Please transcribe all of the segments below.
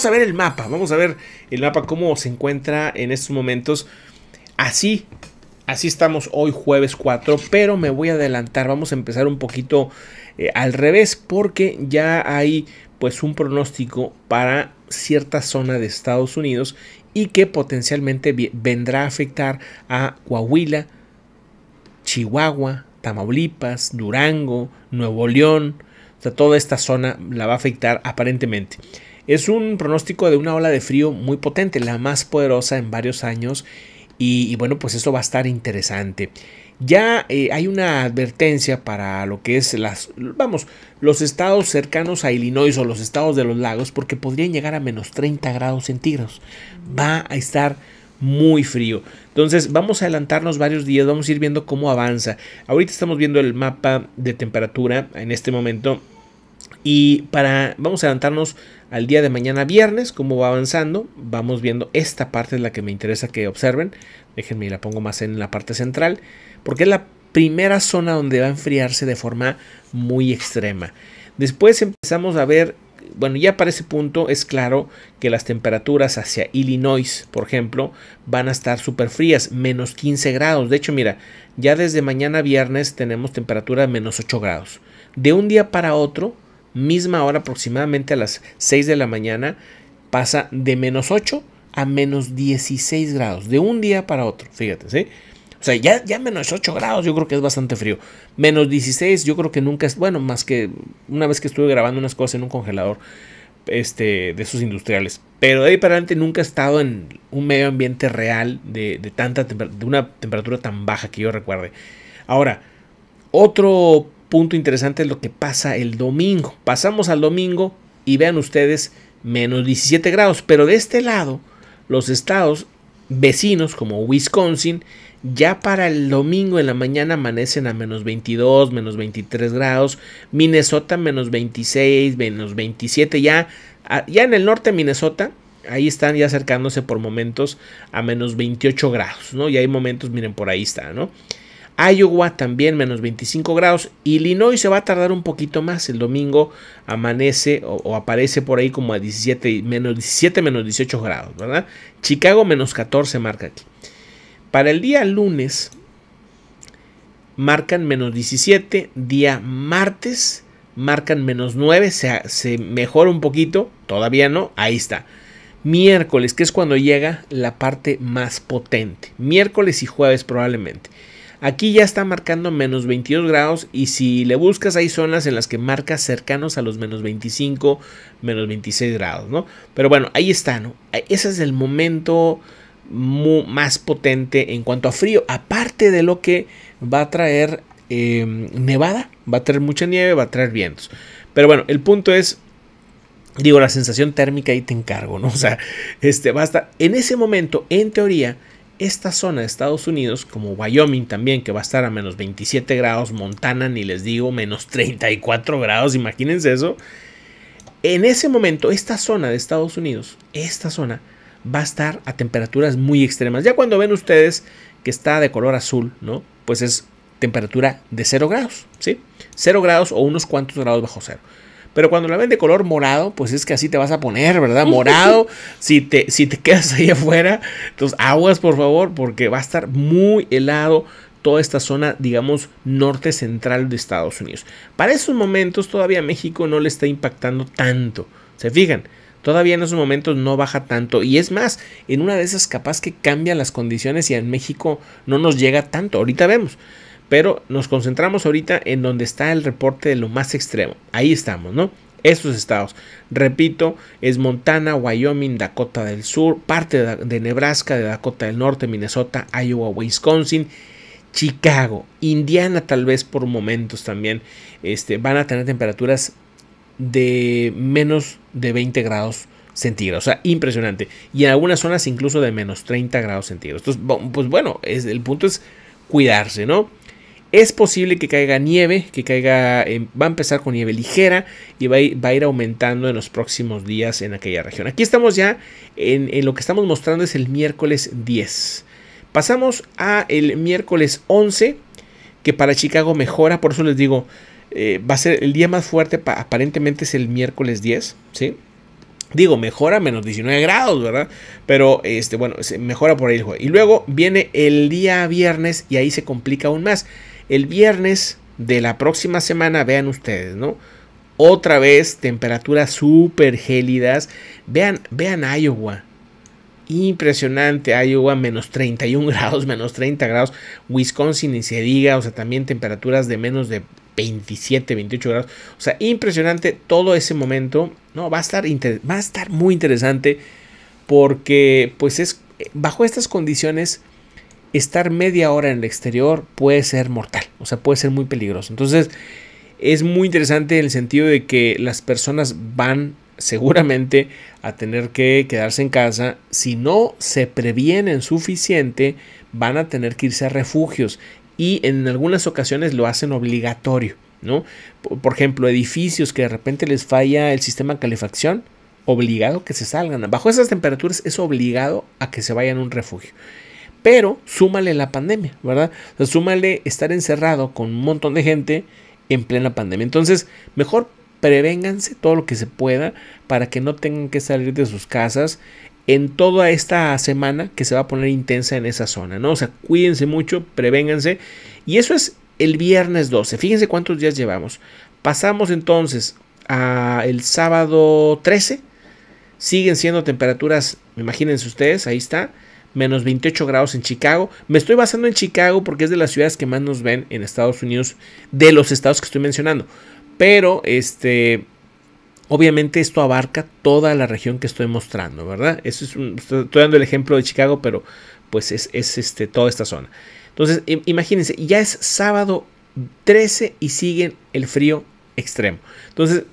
vamos a ver el mapa, vamos a ver el mapa cómo se encuentra en estos momentos. Así, así estamos hoy jueves 4, pero me voy a adelantar, vamos a empezar un poquito eh, al revés porque ya hay pues un pronóstico para cierta zona de Estados Unidos y que potencialmente vendrá a afectar a Coahuila, Chihuahua, Tamaulipas, Durango, Nuevo León, o sea, toda esta zona la va a afectar aparentemente. Es un pronóstico de una ola de frío muy potente, la más poderosa en varios años. Y, bueno, pues eso va a estar interesante. Ya eh, hay una advertencia para lo que es las, vamos, los estados cercanos a Illinois o los estados de los lagos, porque podrían llegar a menos 30 grados centígrados. Va a estar muy frío. Entonces vamos a adelantarnos varios días, vamos a ir viendo cómo avanza. Ahorita estamos viendo el mapa de temperatura en este momento y para vamos a adelantarnos al día de mañana viernes, cómo va avanzando. Vamos viendo esta parte es la que me interesa que observen. Déjenme la pongo más en la parte central porque es la primera zona donde va a enfriarse de forma muy extrema. Después empezamos a ver bueno, ya para ese punto es claro que las temperaturas hacia Illinois, por ejemplo, van a estar súper frías, menos 15 grados. De hecho, mira, ya desde mañana viernes tenemos temperatura de menos 8 grados. De un día para otro, misma hora aproximadamente a las 6 de la mañana, pasa de menos 8 a menos 16 grados, de un día para otro, fíjate, ¿sí? O sea, ya, menos 8 grados yo creo que es bastante frío. Menos 16 yo creo que nunca es, bueno, más que una vez que estuve grabando unas cosas en un congelador este, de esos industriales. Pero de ahí para adelante nunca he estado en un medio ambiente real de, de tanta de una temperatura tan baja que yo recuerde. Ahora, otro punto interesante es lo que pasa el domingo. Pasamos al domingo y vean ustedes menos 17 grados. Pero de este lado, los estados vecinos como Wisconsin ya para el domingo en la mañana amanecen a menos 22, menos 23 grados. Minnesota menos 26, menos 27. Ya, ya en el norte de Minnesota, ahí están ya acercándose por momentos a menos 28 grados, ¿no? Y hay momentos, miren, por ahí está, ¿no? Iowa también menos 25 grados. Illinois se va a tardar un poquito más. El domingo amanece o, aparece por ahí como a 17, menos 17, menos 18 grados, ¿verdad? Chicago menos 14 marca aquí. Para el día lunes marcan menos 17, día martes marcan menos 9, se, se mejora un poquito, todavía no, ahí está. Miércoles, que es cuando llega la parte más potente. Miércoles y jueves probablemente. Aquí ya está marcando menos 22 grados y si le buscas hay zonas en las que marca cercanos a los menos 25, menos 26 grados, ¿no? Pero bueno, ahí está, ¿no? Ese es el momento más potente en cuanto a frío, aparte de lo que va a traer em, nevada, va a traer mucha nieve, va a traer vientos. Pero bueno, el punto es, digo, la sensación térmica ahí te encargo, ¿no? O sea, este, basta. En ese momento, en teoría, esta zona de Estados Unidos, como Wyoming también, que va a estar a menos 27 grados, Montana, ni les digo, menos 34 grados, imagínense eso. En ese momento, esta zona de Estados Unidos, esta zona, va a estar a temperaturas muy extremas. Ya cuando ven ustedes que está de color azul, ¿no? Pues es temperatura de 0 grados, ¿sí? 0 grados o unos cuantos grados bajo cero. Pero cuando la ven de color morado, pues es que así te vas a poner, ¿verdad? Morado, si te, si te quedas ahí afuera, entonces aguas por favor, porque va a estar muy helado toda esta zona, digamos, norte central de Estados Unidos. Para esos momentos todavía México no le está impactando tanto. ¿Se fijan? Todavía en esos momentos no baja tanto. Y es más, en una de esas capaz que cambian las condiciones y en México no nos llega tanto. Ahorita vemos. Pero nos concentramos ahorita en donde está el reporte de lo más extremo. Ahí estamos, ¿no? Estos estados, repito, es Montana, Wyoming, Dakota del Sur, parte de Nebraska, de Dakota del Norte, Minnesota, Iowa, Wisconsin, Chicago, Indiana tal vez por momentos también, este, van a tener temperaturas de menos de 20 grados centígrados. O sea, impresionante. Y en algunas zonas incluso de menos 30 grados centígrados. Entonces, pues bueno, es, el punto es cuidarse, ¿no? Es posible que caiga nieve, que caiga, em, va a empezar con nieve ligera y va a, ir, aumentando en los próximos días en aquella región. Aquí estamos ya en, lo que estamos mostrando es el miércoles 10. Pasamos a el miércoles 11, que para Chicago mejora, por eso les digo, eh, va a ser el día más fuerte, aparentemente es el miércoles 10, ¿sí? Digo, mejora menos 19 grados, ¿verdad? Pero, este, bueno, mejora por ahí el Y luego viene el día viernes y ahí se complica aún más. El viernes de la próxima semana, vean ustedes, ¿no? Otra vez temperaturas súper gélidas. Vean, vean Iowa. Impresionante, Iowa menos 31 grados, menos 30 grados. Wisconsin, y se diga, o sea, también temperaturas de menos de 27, 28 grados. O sea, impresionante todo ese momento. No, va a estar, va a estar muy interesante porque pues es bajo estas condiciones estar media hora en el exterior puede ser mortal, o sea, puede ser muy peligroso. Entonces, es muy interesante en el sentido de que las personas van seguramente a tener que quedarse en casa. Si no se previenen suficiente, van a tener que irse a refugios y en algunas ocasiones lo hacen obligatorio, ¿no? Por ejemplo, edificios que de repente les falla el sistema de calefacción, obligado que se salgan. Bajo esas temperaturas es obligado a que se vayan a un refugio. Pero súmale la pandemia, ¿verdad? O sea, súmale estar encerrado con un montón de gente en plena pandemia. Entonces, mejor prevénganse todo lo que se pueda para que no tengan que salir de sus casas en toda esta semana que se va a poner intensa en esa zona, ¿no? O sea, cuídense mucho, prevénganse. Y eso es el viernes 12. Fíjense cuántos días llevamos. Pasamos entonces a el sábado 13. Siguen siendo temperaturas, imagínense ustedes, ahí está, menos 28 grados en Chicago. Me estoy basando en Chicago porque es de las ciudades que más nos ven en Estados Unidos, de los estados que estoy mencionando. Pero este Obviamente esto abarca toda la región que estoy mostrando, ¿verdad? Eso es estoy dando el ejemplo de Chicago, pero pues es, este, toda esta zona. Entonces, imagínense, ya es sábado 13 y siguen el frío extremo. Entonces,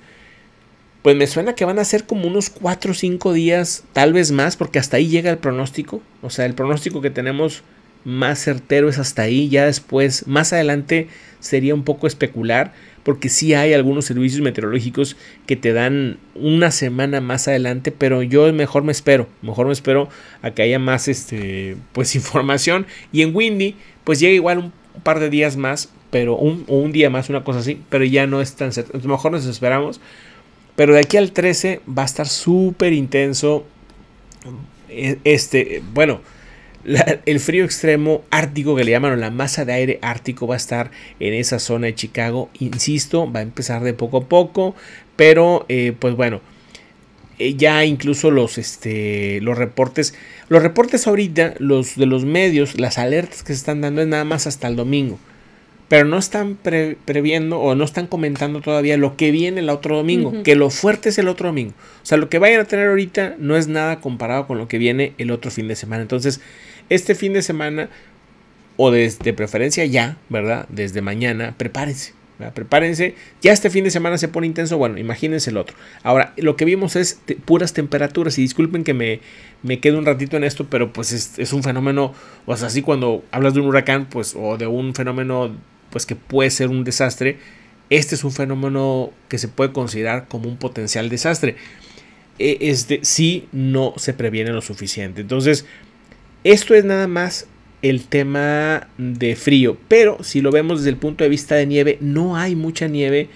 pues me suena que van a ser como unos 4 o 5 días, tal vez más, porque hasta ahí llega el pronóstico. O sea, el pronóstico que tenemos más certero es hasta ahí. Ya después, más adelante, sería un poco especular, porque sí hay algunos servicios meteorológicos que te dan una semana más adelante, pero yo mejor me espero, mejor me espero a que haya más este, pues, información. Y en Windy, pues llega igual un par de días más, pero un, un día más, una cosa así, pero ya no es tan certero. Mejor nos esperamos. Pero de aquí al 13 va a estar súper intenso. Eh, este, bueno, el frío extremo ártico que le llaman la masa de aire ártico va a estar en esa zona de Chicago. Insisto, va a empezar de poco a poco, pero eh, pues bueno, eh, ya incluso los, este, los reportes, los reportes ahorita, los de los medios, las alertas que se están dando es nada más hasta el domingo. Pero no están previendo o no están comentando todavía lo que viene el otro domingo, que lo fuerte es el otro domingo. O sea, lo que vayan a tener ahorita no es nada comparado con lo que viene el otro fin de semana. Entonces, este fin de semana o desde de preferencia ya, ¿verdad? Desde mañana, prepárense. ¿verdad? Prepárense, ya este fin de semana se pone intenso, bueno, imagínense el otro. Ahora, lo que vimos es puras temperaturas y disculpen que me, me quede un ratito en esto, pero pues es, un fenómeno, o sea, así cuando hablas de un huracán, pues, o de un fenómeno, pues que puede ser un desastre, este es un fenómeno que se puede considerar como un potencial desastre. E, si no se previene lo suficiente. Entonces, esto es nada más el tema de frío, pero si lo vemos desde el punto de vista de nieve, no hay mucha nieve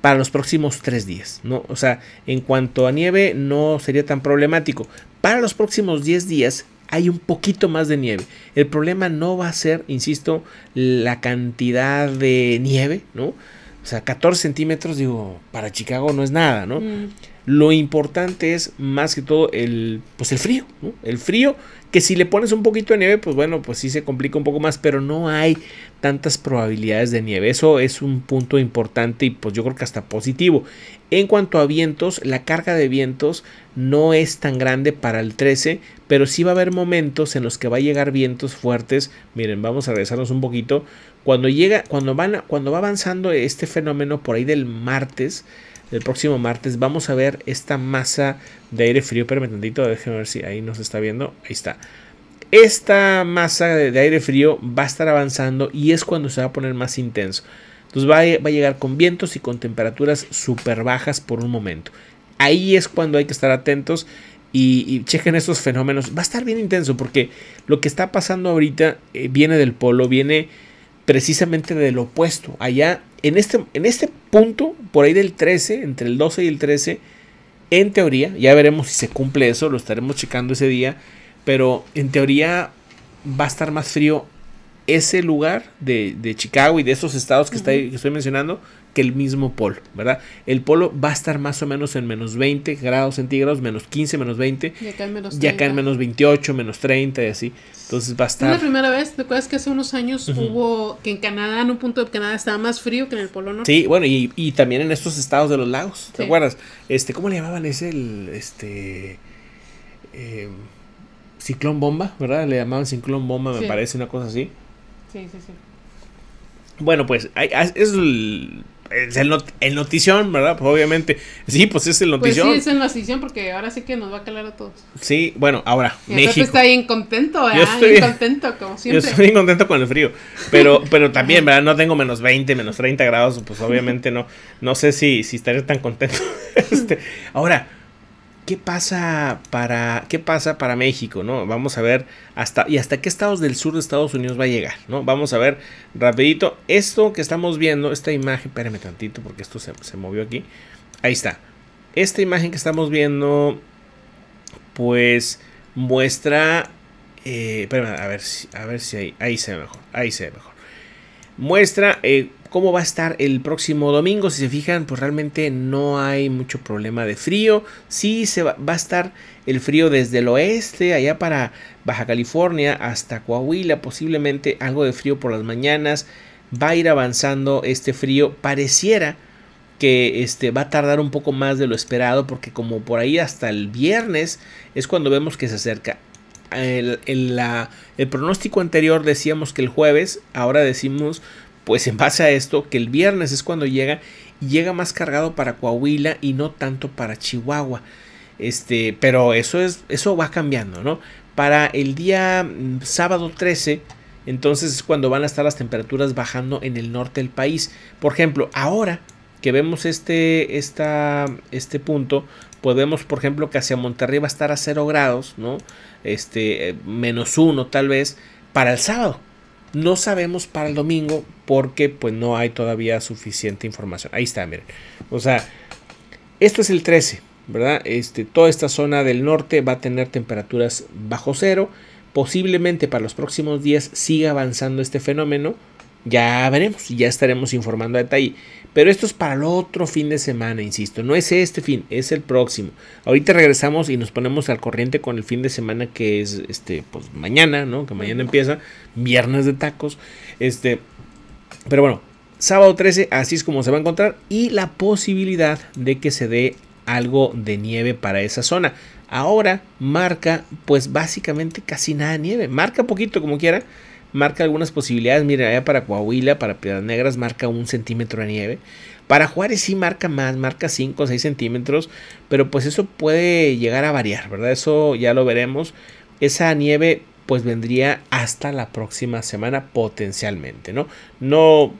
para los próximos tres días, ¿no? O sea, en cuanto a nieve no sería tan problemático. Para los próximos 10 días hay un poquito más de nieve. El problema no va a ser, insisto, la cantidad de nieve, ¿no? O sea, 14 centímetros, digo, para Chicago no es nada, ¿no? Mm. Lo importante es más que todo el, pues el frío, El frío que si le pones un poquito de nieve, pues bueno, pues sí se complica un poco más, pero no hay tantas probabilidades de nieve. Eso es un punto importante y pues yo creo que hasta positivo. En cuanto a vientos, la carga de vientos no es tan grande para el 13, pero sí va a haber momentos en los que va a llegar vientos fuertes. Miren, vamos a regresarnos un poquito cuando llega, cuando van, cuando va avanzando este fenómeno por ahí del martes, del próximo martes, vamos a ver esta masa de aire frío. Espérame tantito, déjenme ver si ahí nos está viendo. Ahí está. Esta masa de, aire frío va a estar avanzando y es cuando se va a poner más intenso. Entonces va a, llegar con vientos y con temperaturas súper bajas por un momento. Ahí es cuando hay que estar atentos y, chequen estos fenómenos. Va a estar bien intenso porque lo que está pasando ahorita eh, viene del polo, viene precisamente del opuesto. Allá, en este, en este punto, por ahí del 13, entre el 12 y el 13, en teoría, ya veremos si se cumple eso, lo estaremos checando ese día, pero en teoría va a estar más frío ese lugar de, Chicago y de esos estados que, que estoy mencionando que el mismo polo, ¿verdad? El polo va a estar más o menos en menos 20 grados centígrados, menos 15, menos 20. Y acá en menos, menos 28, menos 30 y así. Entonces va a estar... Es la primera vez, ¿te acuerdas que hace unos años hubo que en Canadá, en un punto de Canadá, estaba más frío que en el polo norte? Sí, bueno, y, y también en estos estados de los lagos, ¿te acuerdas? Este, ¿Cómo le llamaban? ese el... Este, eh, ciclón bomba, ¿verdad? Le llamaban ciclón bomba, me parece, una cosa así. Sí, sí, sí. Bueno, pues es el, notición, ¿verdad? Pues, obviamente. Sí, pues es el notición. Pues sí, es el notición porque ahora sí que nos va a calar a todos. Sí, bueno, ahora, México. está bien contento, ¿verdad? estoy bien contento, como siempre. Yo estoy bien contento con el frío. Pero, pero también, ¿verdad? No tengo menos 20, menos 30 grados, pues obviamente no. No sé si, si estaré tan contento. este, ahora. ¿qué pasa para qué pasa para México, no? Vamos a ver hasta y hasta qué estados del sur de Estados Unidos va a llegar, ¿no? Vamos a ver rapidito esto que estamos viendo, esta imagen, espérame tantito porque esto se, movió aquí. Ahí está. Esta imagen que estamos viendo pues muestra eh, a ver si a ver si ahí ahí se ve mejor, ahí se ve mejor. Muestra eh, cómo va a estar el próximo domingo. Si se fijan, pues realmente no hay mucho problema de frío. Sí se va, a estar el frío desde el oeste, allá para Baja California hasta Coahuila, posiblemente algo de frío por las mañanas. Va a ir avanzando este frío. Pareciera que este, va a tardar un poco más de lo esperado porque como por ahí hasta el viernes es cuando vemos que se acerca. El, el pronóstico anterior decíamos que el jueves, ahora decimos pues en base a esto, que el viernes es cuando llega, y llega más cargado para Coahuila y no tanto para Chihuahua. Este, pero eso es, eso va cambiando, ¿no? Para el día mm, sábado 13, entonces es cuando van a estar las temperaturas bajando en el norte del país. Por ejemplo, ahora que vemos este, esta, este punto, podemos, por ejemplo, que hacia Monterrey va a estar a 0 grados, ¿no? Este, eh, menos 1 tal vez, para el sábado. No sabemos para el domingo porque pues no hay todavía suficiente información. Ahí está, miren. O sea, esto es el 13, ¿verdad? Este, toda esta zona del norte va a tener temperaturas bajo cero. Posiblemente para los próximos días siga avanzando este fenómeno. Ya veremos, ya estaremos informando a detalle. Pero esto es para el otro fin de semana, insisto. No es este fin, es el próximo. Ahorita regresamos y nos ponemos al corriente con el fin de semana que es este, pues mañana, ¿no? Que mañana empieza. Viernes de tacos. Este. Pero bueno, sábado 13, así es como se va a encontrar. Y la posibilidad de que se dé algo de nieve para esa zona. Ahora marca, pues básicamente casi nada de nieve. Marca poquito como quiera marca algunas posibilidades. Miren, allá para Coahuila, para Piedras Negras, marca un centímetro de nieve. Para Juárez sí marca más, marca 5 o 6 centímetros, pero pues eso puede llegar a variar, ¿verdad? Eso ya lo veremos. Esa nieve pues vendría hasta la próxima semana potencialmente, ¿no? No,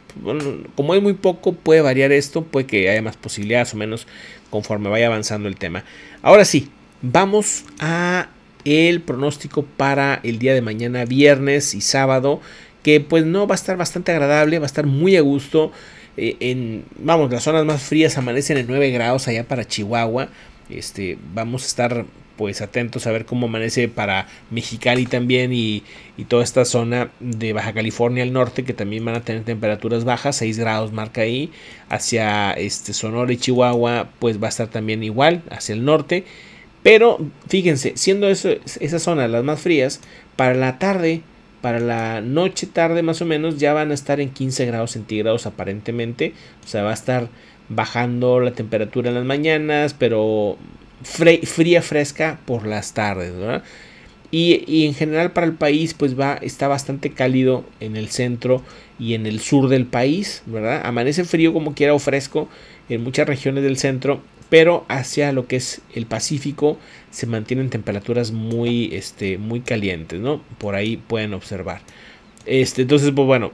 como hay muy poco, puede variar esto, puede que haya más posibilidades o menos conforme vaya avanzando el tema. Ahora sí, vamos a el pronóstico para el día de mañana, viernes y sábado, que pues no va a estar bastante agradable, va a estar muy a gusto. Eh, en, vamos, las zonas más frías amanecen en 9 grados allá para Chihuahua. Este, vamos a estar pues atentos a ver cómo amanece para Mexicali también y, toda esta zona de Baja California al norte que también van a tener temperaturas bajas, 6 grados marca ahí, hacia este Sonora y Chihuahua pues va a estar también igual, hacia el norte pero fíjense, siendo esas zonas las más frías, para la tarde, para la noche tarde más o menos, ya van a estar en 15 grados centígrados aparentemente. O sea, va a estar bajando la temperatura en las mañanas, pero fría fresca por las tardes, ¿verdad? Y, en general para el país pues va, está bastante cálido en el centro y en el sur del país, ¿verdad? Amanece frío como quiera o fresco en muchas regiones del centro pero hacia lo que es el Pacífico se mantienen temperaturas muy, este, muy calientes, ¿no? Por ahí pueden observar. Este, entonces, pues bueno,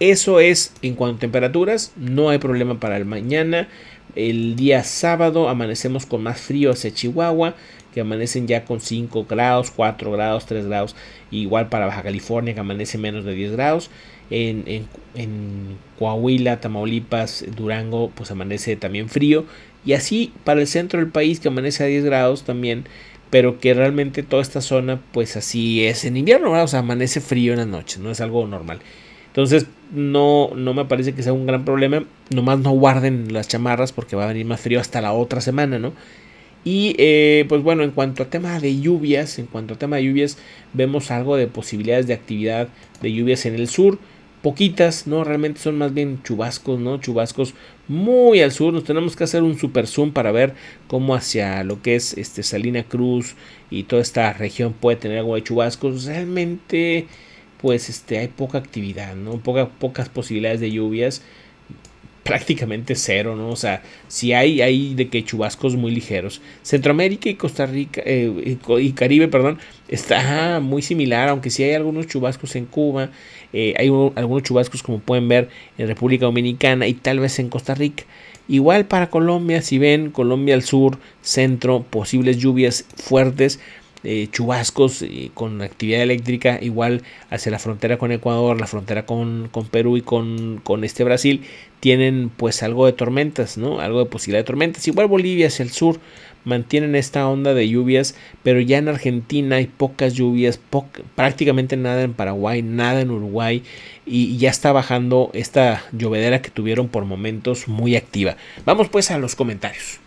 eso es en cuanto a temperaturas, no hay problema para el mañana. El día sábado amanecemos con más frío hacia Chihuahua, que amanecen ya con 5 grados, 4 grados, 3 grados. Igual para Baja California, que amanece menos de 10 grados. En, en, Coahuila, Tamaulipas, Durango, pues amanece también frío. Y así para el centro del país que amanece a 10 grados también, pero que realmente toda esta zona pues así es en invierno, o sea, amanece frío en la noche, no es algo normal. Entonces no, no me parece que sea un gran problema, nomás no guarden las chamarras porque va a venir más frío hasta la otra semana, ¿no? Y eh, pues bueno, en cuanto a tema de lluvias, en cuanto a tema de lluvias, vemos algo de posibilidades de actividad de lluvias en el sur poquitas, ¿no? Realmente son más bien chubascos, ¿no? Chubascos muy al sur. Nos tenemos que hacer un super zoom para ver cómo hacia lo que es este Salina Cruz y toda esta región puede tener agua de chubascos. Realmente, pues este, hay poca actividad, ¿no? Poca, pocas posibilidades de lluvias prácticamente cero, ¿no? O sea, si hay, hay de que chubascos muy ligeros. Centroamérica y Costa Rica, eh, y Caribe, perdón, está muy similar, aunque sí hay algunos chubascos en Cuba, eh, hay algunos chubascos como pueden ver en República Dominicana y tal vez en Costa Rica. Igual para Colombia, si ven Colombia al sur, centro, posibles lluvias fuertes. Eh, chubascos con actividad eléctrica, igual hacia la frontera con Ecuador, la frontera con, Perú y con, con, este Brasil, tienen pues algo de tormentas, ¿no? Algo de posibilidad de tormentas. Igual Bolivia hacia el sur mantienen esta onda de lluvias, pero ya en Argentina hay pocas lluvias, prácticamente nada en Paraguay, nada en Uruguay, y ya está bajando esta llovedera que tuvieron por momentos muy activa. Vamos pues a los comentarios.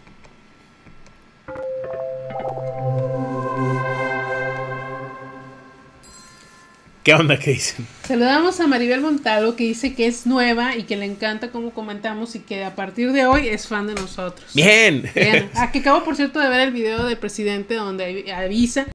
¿Qué onda? ¿Qué dicen? Saludamos a Maribel Montalvo que dice que es nueva y que le encanta como comentamos y que a partir de hoy es fan de nosotros. Bien. Bien. A ah, que acabo, por cierto, de ver el video del presidente donde avisa